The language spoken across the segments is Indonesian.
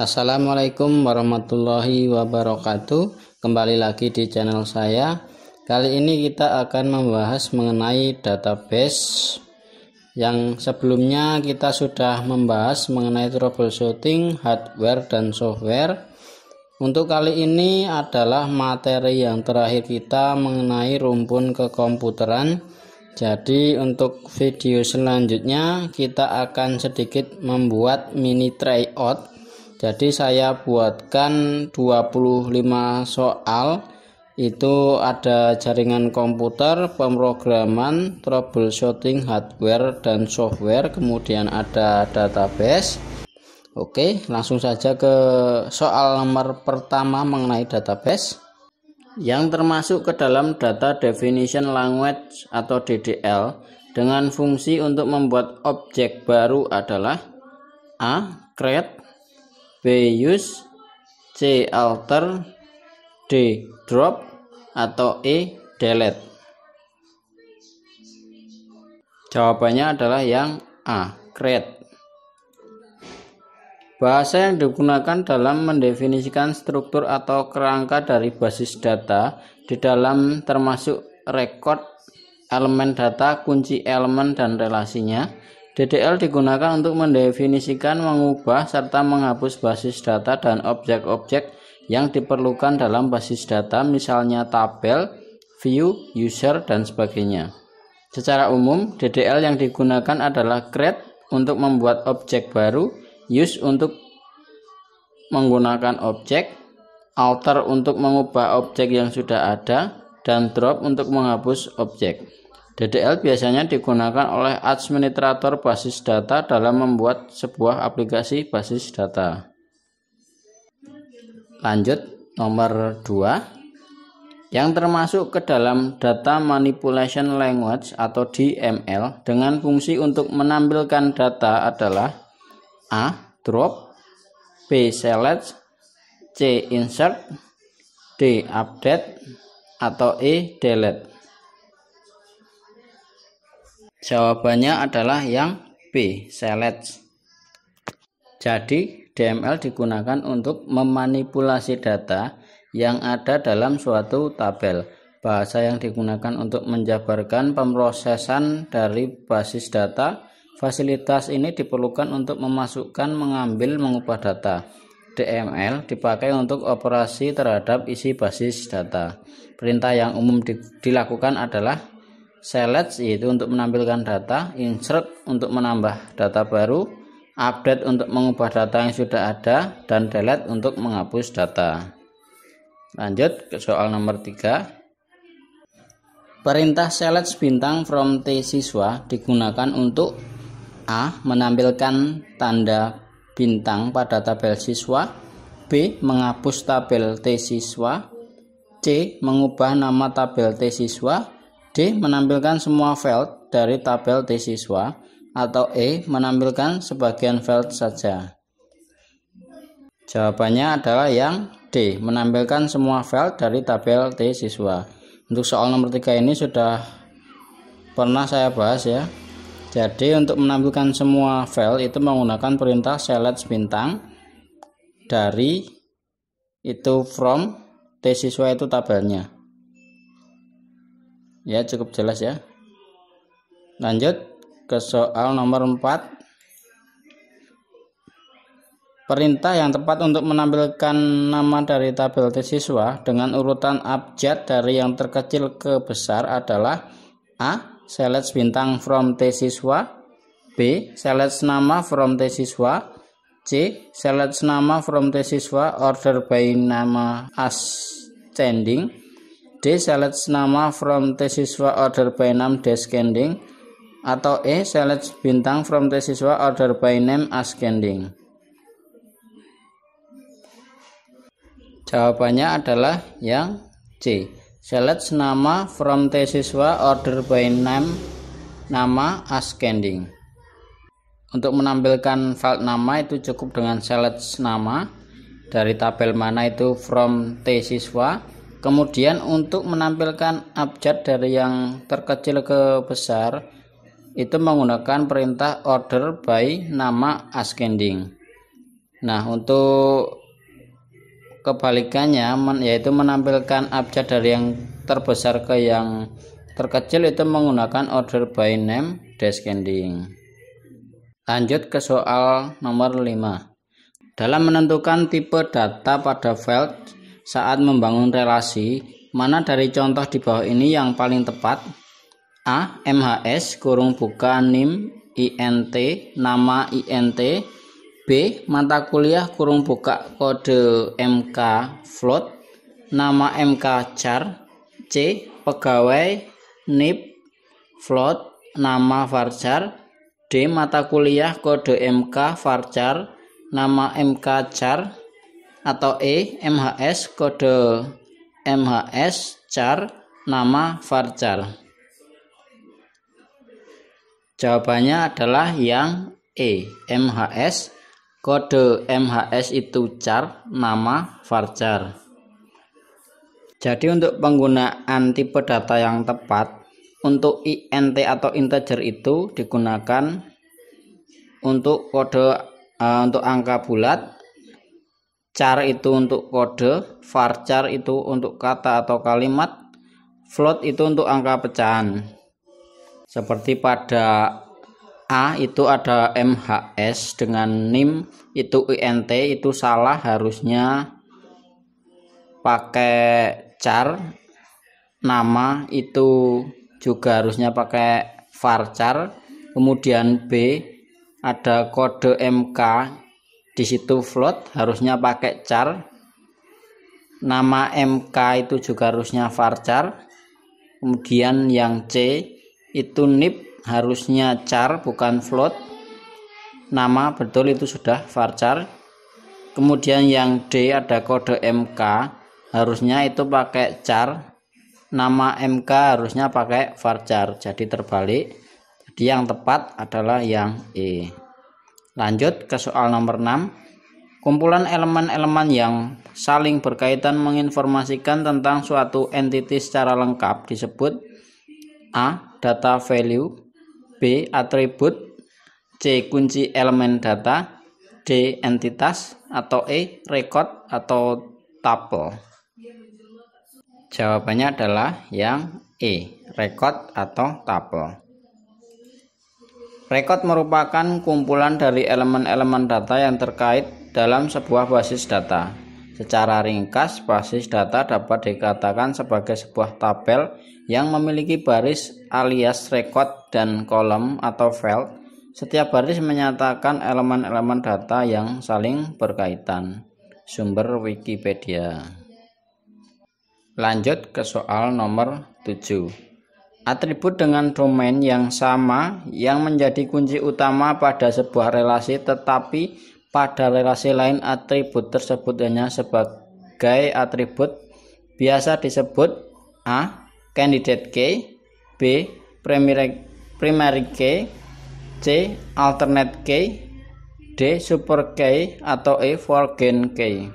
Assalamualaikum warahmatullahi wabarakatuh. Kembali lagi di channel saya. Kali ini kita akan membahas mengenai database yang sebelumnya kita sudah membahas mengenai troubleshooting hardware dan software. Untuk kali ini adalah materi yang terakhir kita mengenai rumpun kekomputeran. Jadi untuk video selanjutnya kita akan sedikit membuat mini tryout jadi saya buatkan 25 soal itu ada jaringan komputer, pemrograman, troubleshooting hardware dan software, kemudian ada database. Oke, langsung saja ke soal nomor pertama mengenai database yang termasuk ke dalam data definition language atau DDL dengan fungsi untuk membuat objek baru adalah A. create B. Use C. Alter D. Drop atau E. Delete Jawabannya adalah yang A. Create Bahasa yang digunakan dalam mendefinisikan struktur atau kerangka dari basis data di dalam termasuk record, elemen data, kunci elemen dan relasinya, DDL digunakan untuk mendefinisikan, mengubah, serta menghapus basis data dan objek-objek yang diperlukan dalam basis data, misalnya tabel, view, user, dan sebagainya. Secara umum, DDL yang digunakan adalah create untuk membuat objek baru, use untuk menggunakan objek, alter untuk mengubah objek yang sudah ada, dan drop untuk menghapus objek. DDL biasanya digunakan oleh administrator basis data dalam membuat sebuah aplikasi basis data. Lanjut, nomor 2 yang termasuk ke dalam Data Manipulation Language atau DML dengan fungsi untuk menampilkan data adalah A. Drop B. Select C. Insert D. Update atau E. Delete Jawabannya adalah yang B, select. Jadi, DML digunakan untuk memanipulasi data yang ada dalam suatu tabel. Bahasa yang digunakan untuk menjabarkan pemrosesan dari basis data. Fasilitas ini diperlukan untuk memasukkan, mengambil, mengubah data. DML dipakai untuk operasi terhadap isi basis data. Perintah yang umum dilakukan adalah select yaitu untuk menampilkan data, insert untuk menambah data baru, update untuk mengubah data yang sudah ada, dan delete untuk menghapus data. Lanjut ke soal nomor 3. Perintah select bintang from T siswa digunakan untuk A. Menampilkan tanda bintang pada tabel siswa B. Menghapus tabel T siswa C. Mengubah nama tabel T siswa D. Menampilkan semua field dari tabel T siswa atau E. Menampilkan sebagian field saja. Jawabannya adalah yang D. Menampilkan semua field dari tabel T siswa. Untuk soal nomor 3 ini sudah pernah saya bahas ya. Jadi untuk menampilkan semua file itu menggunakan perintah select bintang dari itu from T siswa itu tabelnya ya cukup jelas ya lanjut ke soal nomor 4 Perintah yang tepat untuk menampilkan nama dari tabel tes siswa dengan urutan abjad dari yang terkecil ke besar adalah A. Select bintang from tesiswa. siswa B. Select nama from tesiswa. siswa C. Select nama from tesiswa siswa order by nama ascending D. Select nama from tesiswa order by name descending atau E. Select bintang from tesiswa order by name ascending. Jawabannya adalah yang C. Select nama from tesiswa order by name nama ascending. Untuk menampilkan file nama itu cukup dengan select nama dari tabel mana itu from T siswa Kemudian untuk menampilkan abjad dari yang terkecil ke besar itu menggunakan perintah order by nama ascending. Nah, untuk kebalikannya yaitu menampilkan abjad dari yang terbesar ke yang terkecil itu menggunakan order by name descending. Lanjut ke soal nomor 5. Dalam menentukan tipe data pada file saat membangun relasi, mana dari contoh di bawah ini yang paling tepat? A. MHS kurung buka NIM INT nama INT B. Mata kuliah kurung buka kode MK float nama MK char C. Pegawai NIP float nama varchar D. Mata kuliah kode MK varchar nama MK char atau E MHS kode MHS char nama varchar Jawabannya adalah yang E MHS kode MHS itu char nama varchar Jadi untuk penggunaan tipe data yang tepat untuk INT atau integer itu digunakan untuk kode uh, untuk angka bulat char itu untuk kode, varchar itu untuk kata atau kalimat, float itu untuk angka pecahan. Seperti pada A itu ada MHS dengan NIM itu INT itu salah harusnya pakai char nama itu juga harusnya pakai varchar kemudian B ada kode MK di situ float harusnya pakai char nama MK itu juga harusnya varchar kemudian yang C itu nip harusnya char bukan float nama betul itu sudah varchar kemudian yang D ada kode MK harusnya itu pakai char nama MK harusnya pakai varchar jadi terbalik jadi yang tepat adalah yang E Lanjut ke soal nomor 6. Kumpulan elemen-elemen yang saling berkaitan menginformasikan tentang suatu entiti secara lengkap disebut A. Data value B. Atribut C. Kunci elemen data D. Entitas atau E. Record atau tuple Jawabannya adalah yang E. Record atau tuple Rekod merupakan kumpulan dari elemen-elemen data yang terkait dalam sebuah basis data. Secara ringkas, basis data dapat dikatakan sebagai sebuah tabel yang memiliki baris alias rekod dan kolom atau field. Setiap baris menyatakan elemen-elemen data yang saling berkaitan. Sumber Wikipedia. Lanjut ke soal nomor 7. Atribut dengan domain yang sama yang menjadi kunci utama pada sebuah relasi tetapi pada relasi lain atribut tersebut hanya sebagai atribut biasa disebut A. Candidate key B. Primary, primary key C. Alternate key D. Super key atau E. Foreign key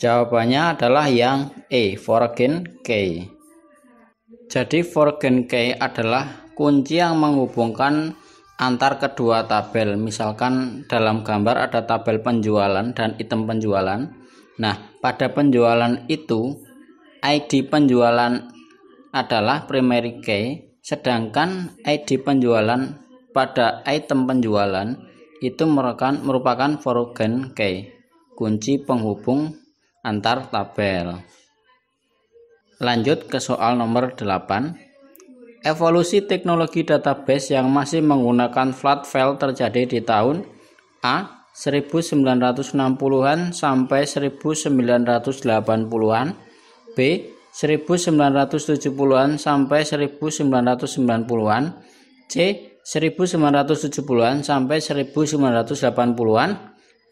Jawabannya adalah yang E, Forgen K. Jadi Forgen K adalah kunci yang menghubungkan antar kedua tabel. Misalkan dalam gambar ada tabel penjualan dan item penjualan. Nah, pada penjualan itu ID penjualan adalah primary key, sedangkan ID penjualan pada item penjualan itu merupakan merupakan foreign key, kunci penghubung antar tabel. Lanjut ke soal nomor 8. Evolusi teknologi database yang masih menggunakan flat file terjadi di tahun A 1960-an sampai 1980-an, B 1970-an sampai 1990-an, C 1970-an sampai 1980-an,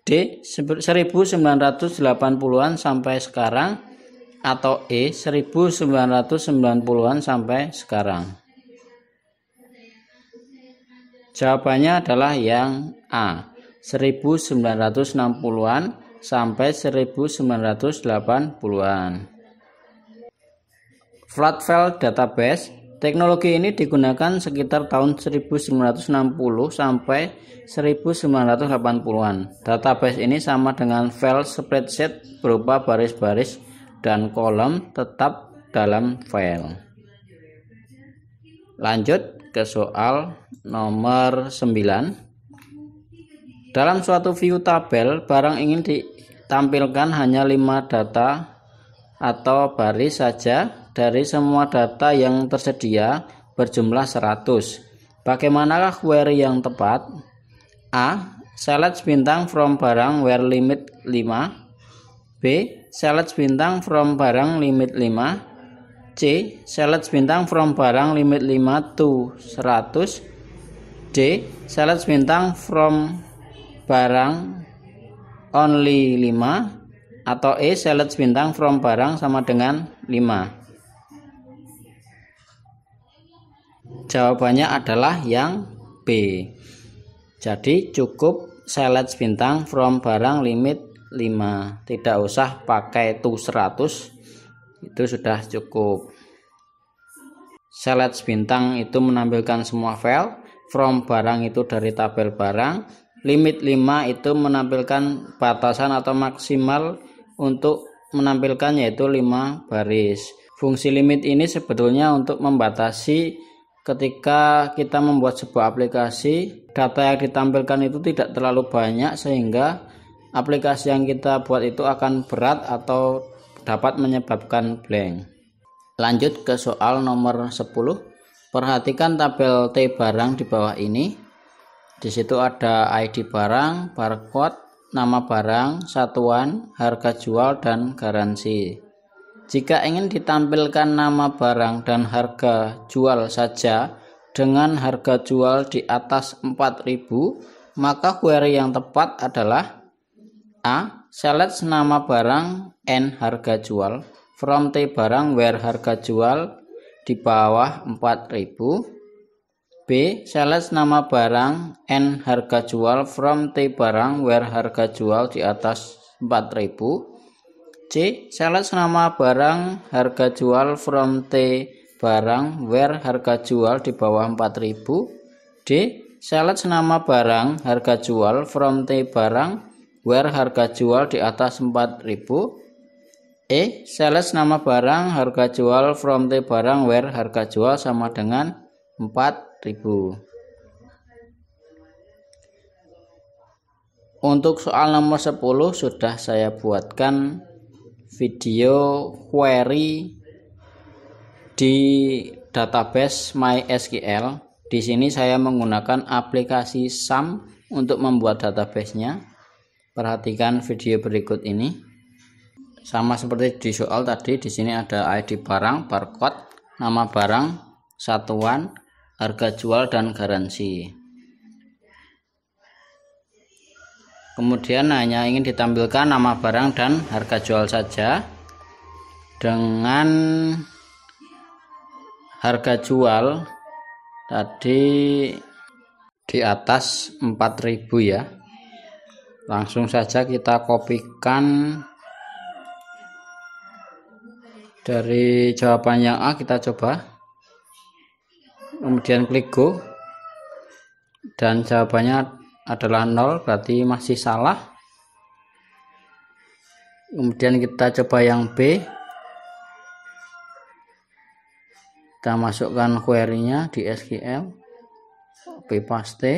D 1980-an sampai sekarang atau E 1990-an sampai sekarang. Jawabannya adalah yang A 1960-an sampai 1980-an. Flatvel database Teknologi ini digunakan sekitar tahun 1960 sampai 1980-an. Database ini sama dengan file spreadsheet berupa baris-baris dan kolom tetap dalam file. Lanjut ke soal nomor 9. Dalam suatu view tabel, barang ingin ditampilkan hanya 5 data atau baris saja dari semua data yang tersedia berjumlah 100. Bagaimanakah query yang tepat? A. Select bintang from barang where limit 5 B. Select bintang from barang limit 5 C. Select bintang from barang limit 5 to 100 D. Select bintang from barang only 5 atau E. Select bintang from barang sama dengan 5 Jawabannya adalah yang B. Jadi cukup select bintang from barang limit 5. Tidak usah pakai to 100. Itu sudah cukup. Select bintang itu menampilkan semua file. From barang itu dari tabel barang. Limit 5 itu menampilkan batasan atau maksimal untuk menampilkan yaitu 5 baris. Fungsi limit ini sebetulnya untuk membatasi ketika kita membuat sebuah aplikasi data yang ditampilkan itu tidak terlalu banyak sehingga aplikasi yang kita buat itu akan berat atau dapat menyebabkan blank lanjut ke soal nomor 10 perhatikan tabel T barang di bawah ini di situ ada ID barang, barcode, nama barang, satuan, harga jual, dan garansi. Jika ingin ditampilkan nama barang dan harga jual saja dengan harga jual di atas 4000, maka query yang tepat adalah A. Select nama barang N harga jual from T barang where harga jual di bawah 4000 B. Select nama barang N harga jual from T barang where harga jual di atas 4000 C. Sales nama barang harga jual from T barang where harga jual di bawah 4000. D. Sales nama barang harga jual from T barang where harga jual di atas 4000. E. Sales nama barang harga jual from T barang where harga jual sama dengan 4000. Untuk soal nomor 10 sudah saya buatkan video query di database MySQL. Di sini saya menggunakan aplikasi SAM untuk membuat databasenya. Perhatikan video berikut ini. Sama seperti di soal tadi, di sini ada ID barang, barcode, nama barang, satuan, harga jual dan garansi. kemudian hanya ingin ditampilkan nama barang dan harga jual saja dengan harga jual tadi di atas 4000 ya langsung saja kita kopikan dari jawaban yang A kita coba kemudian klik go dan jawabannya adalah nol berarti masih salah kemudian kita coba yang B kita masukkan query-nya di SQL copy paste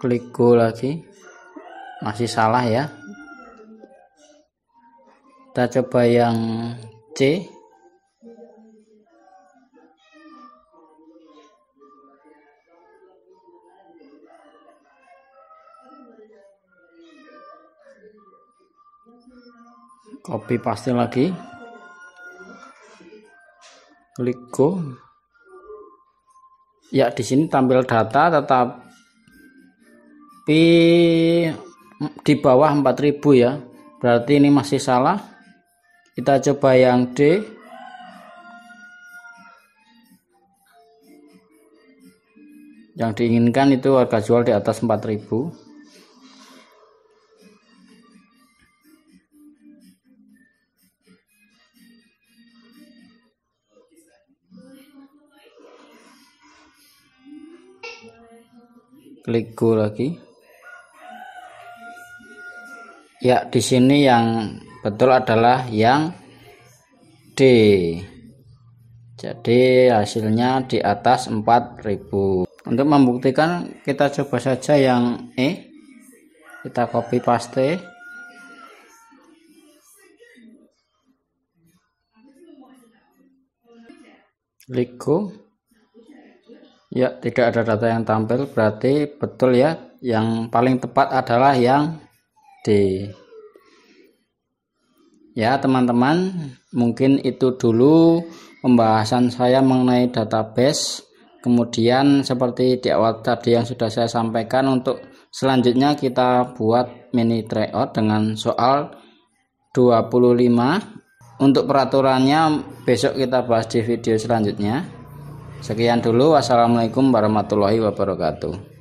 klik go lagi masih salah ya kita coba yang C copy paste lagi klik go ya di sini tampil data tetapi di bawah 4000 ya berarti ini masih salah kita coba yang D yang diinginkan itu harga jual di atas 4000 klik go lagi ya di sini yang betul adalah yang D jadi hasilnya di atas 4000 untuk membuktikan kita coba saja yang E kita copy paste klik go Ya, tidak ada data yang tampil, berarti betul ya. Yang paling tepat adalah yang D. Ya, teman-teman, mungkin itu dulu pembahasan saya mengenai database. Kemudian seperti di awal tadi yang sudah saya sampaikan untuk selanjutnya kita buat mini tryout dengan soal 25. Untuk peraturannya besok kita bahas di video selanjutnya. Sekian dulu. Wassalamualaikum warahmatullahi wabarakatuh.